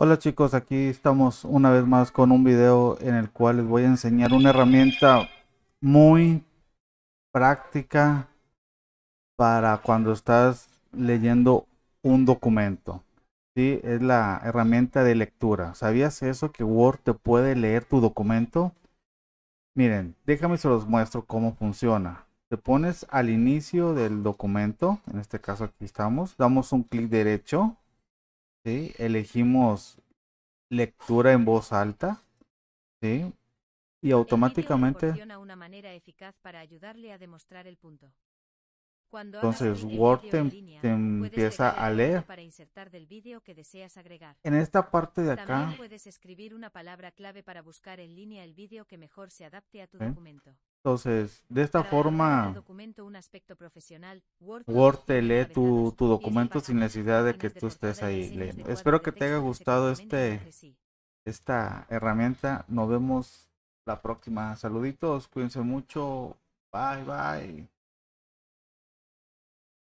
Hola chicos, aquí estamos una vez más con un video en el cual les voy a enseñar una herramienta muy práctica para cuando estás leyendo un documento. ¿sí? Es la herramienta de lectura. ¿Sabías eso que Word te puede leer tu documento? Miren, déjame se los muestro cómo funciona. Te pones al inicio del documento, en este caso aquí estamos, damos un clic derecho Elegimos lectura en voz alta, ¿sí? Y automáticamente... una manera eficaz para ayudarle a demostrar el punto. Entonces Word te, em-, empieza a leer. En esta parte de acá. Entonces, de esta forma, Word, te lee tu, tu documento sin necesidad de que tú estés ahí leyendo. Espero que te haya gustado este, esta herramienta. Nos vemos la próxima. Saluditos, cuídense mucho. Bye, bye.